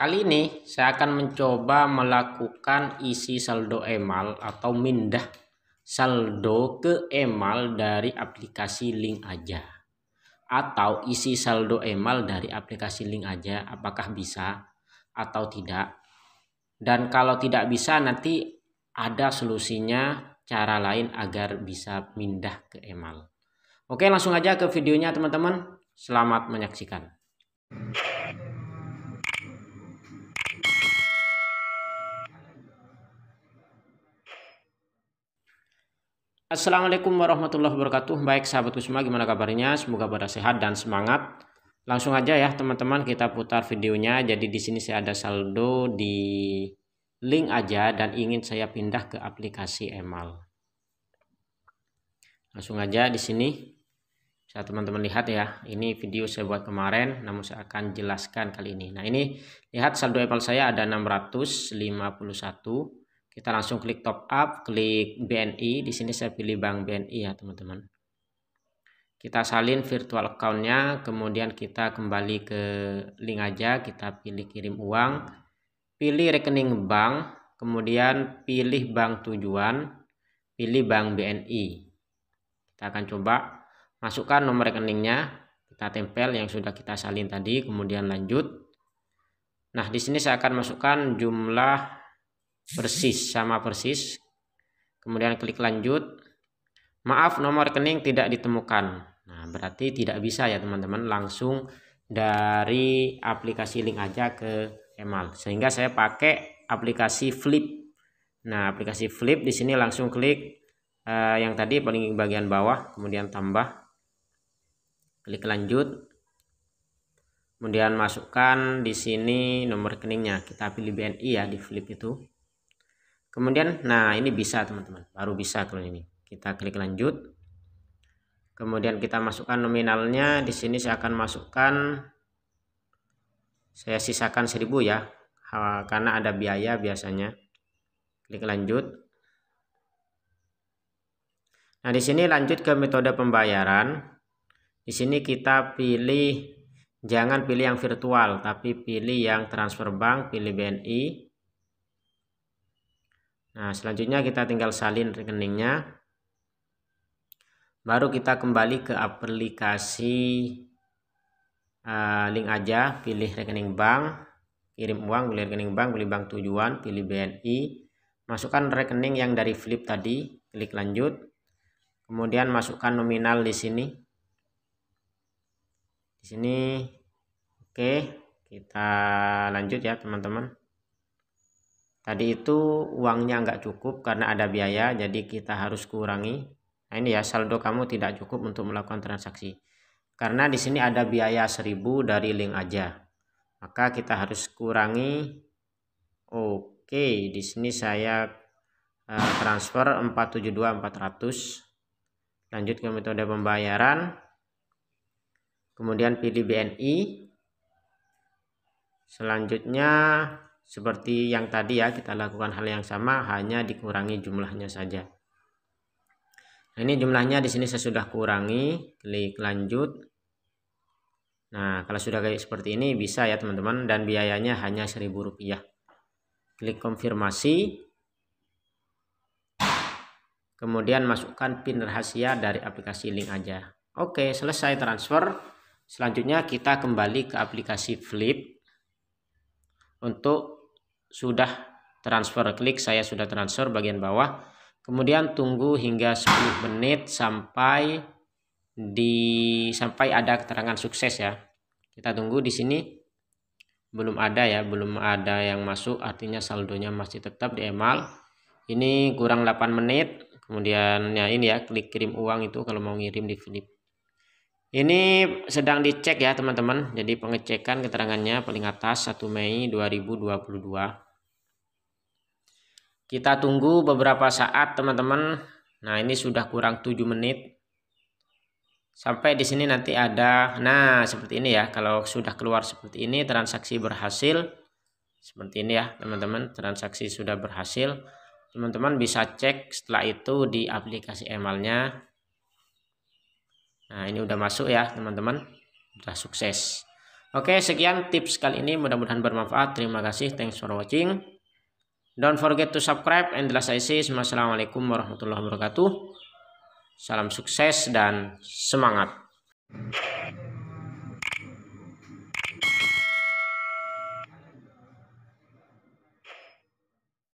Kali ini saya akan mencoba melakukan isi saldo email atau mindah saldo ke email dari aplikasi link aja atau isi saldo email dari aplikasi link aja apakah bisa atau tidak dan kalau tidak bisa nanti ada solusinya cara lain agar bisa mindah ke email. oke langsung aja ke videonya teman-teman selamat menyaksikan Assalamualaikum warahmatullahi wabarakatuh. Baik sahabatku semua, gimana kabarnya? Semoga pada sehat dan semangat. Langsung aja ya teman-teman kita putar videonya. Jadi di sini saya ada saldo di link aja dan ingin saya pindah ke aplikasi Emal. Langsung aja di sini. Saya teman-teman lihat ya, ini video saya buat kemarin namun saya akan jelaskan kali ini. Nah, ini lihat saldo Emal saya ada 651 kita langsung klik top up klik BNI di sini saya pilih bank BNI ya teman-teman kita salin virtual accountnya kemudian kita kembali ke link aja kita pilih kirim uang pilih rekening bank kemudian pilih bank tujuan pilih bank BNI kita akan coba masukkan nomor rekeningnya kita tempel yang sudah kita salin tadi kemudian lanjut nah di sini saya akan masukkan jumlah persis sama persis kemudian klik lanjut maaf nomor rekening tidak ditemukan nah berarti tidak bisa ya teman-teman langsung dari aplikasi link aja ke email sehingga saya pakai aplikasi flip nah aplikasi flip di sini langsung klik eh, yang tadi paling bagian bawah kemudian tambah klik lanjut kemudian masukkan di sini nomor rekeningnya kita pilih BNI ya di flip itu kemudian nah ini bisa teman-teman baru bisa kalau ini kita klik lanjut kemudian kita masukkan nominalnya di sini saya akan masukkan saya sisakan 1000 ya karena ada biaya biasanya klik lanjut nah di sini lanjut ke metode pembayaran di sini kita pilih jangan pilih yang virtual tapi pilih yang transfer bank pilih BNI Nah, selanjutnya kita tinggal salin rekeningnya. Baru kita kembali ke aplikasi uh, link aja, pilih rekening bank, kirim uang, beli rekening bank, beli bank tujuan, pilih BNI, masukkan rekening yang dari Flip tadi, klik lanjut. Kemudian masukkan nominal di sini. Di sini oke, kita lanjut ya, teman-teman tadi itu uangnya nggak cukup karena ada biaya jadi kita harus kurangi nah ini ya saldo kamu tidak cukup untuk melakukan transaksi karena di sini ada biaya 1000 dari link aja maka kita harus kurangi oke di sini saya eh, transfer 472400 lanjut ke metode pembayaran kemudian pilih BNI selanjutnya seperti yang tadi ya kita lakukan hal yang sama hanya dikurangi jumlahnya saja nah ini jumlahnya di sini saya sudah kurangi klik lanjut nah kalau sudah kayak seperti ini bisa ya teman-teman dan biayanya hanya seribu rupiah klik konfirmasi kemudian masukkan pin rahasia dari aplikasi link aja oke selesai transfer selanjutnya kita kembali ke aplikasi flip untuk sudah transfer klik saya sudah transfer bagian bawah kemudian tunggu hingga 10 menit sampai di sampai ada keterangan sukses ya kita tunggu di sini belum ada ya belum ada yang masuk artinya saldonya masih tetap di email ini kurang 8 menit kemudian ya ini ya klik kirim uang itu kalau mau ngirim di Filip ini sedang dicek ya teman-teman. Jadi pengecekan keterangannya paling atas 1 Mei 2022. Kita tunggu beberapa saat teman-teman. Nah, ini sudah kurang 7 menit. Sampai di sini nanti ada nah seperti ini ya. Kalau sudah keluar seperti ini transaksi berhasil. Seperti ini ya teman-teman, transaksi sudah berhasil. Teman-teman bisa cek setelah itu di aplikasi emailnya Nah, ini udah masuk ya, teman-teman. Udah sukses. Oke, sekian tips kali ini. Mudah-mudahan bermanfaat. Terima kasih. Thanks for watching. Don't forget to subscribe. And last I say, Assalamualaikum warahmatullahi wabarakatuh. Salam sukses dan semangat.